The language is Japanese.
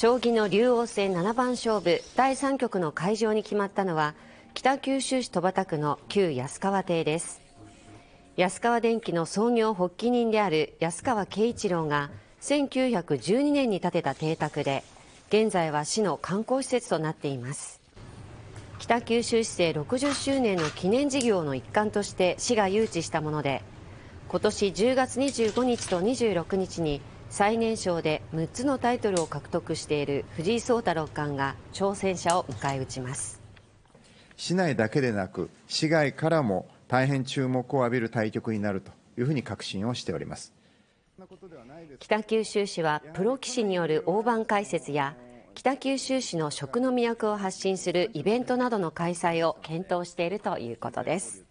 将棋の竜王戦七番勝負第三局の会場に決まったのは北九州市戸畑区の旧安川邸です安川電機の創業発起人である安川圭一郎が1912年に建てた邸宅で現在は市の観光施設となっています北九州市政60周年の記念事業の一環として市が誘致したもので今年10月25日と26日に最年少で6つのタイトルを獲得している藤井聡太六冠が挑戦者を迎え撃ちます市内だけでなく市外からも大変注目を浴びる対局になるというふうに確信をしております北九州市はプロ棋士による大盤解説や北九州市の食の魅力を発信するイベントなどの開催を検討しているということです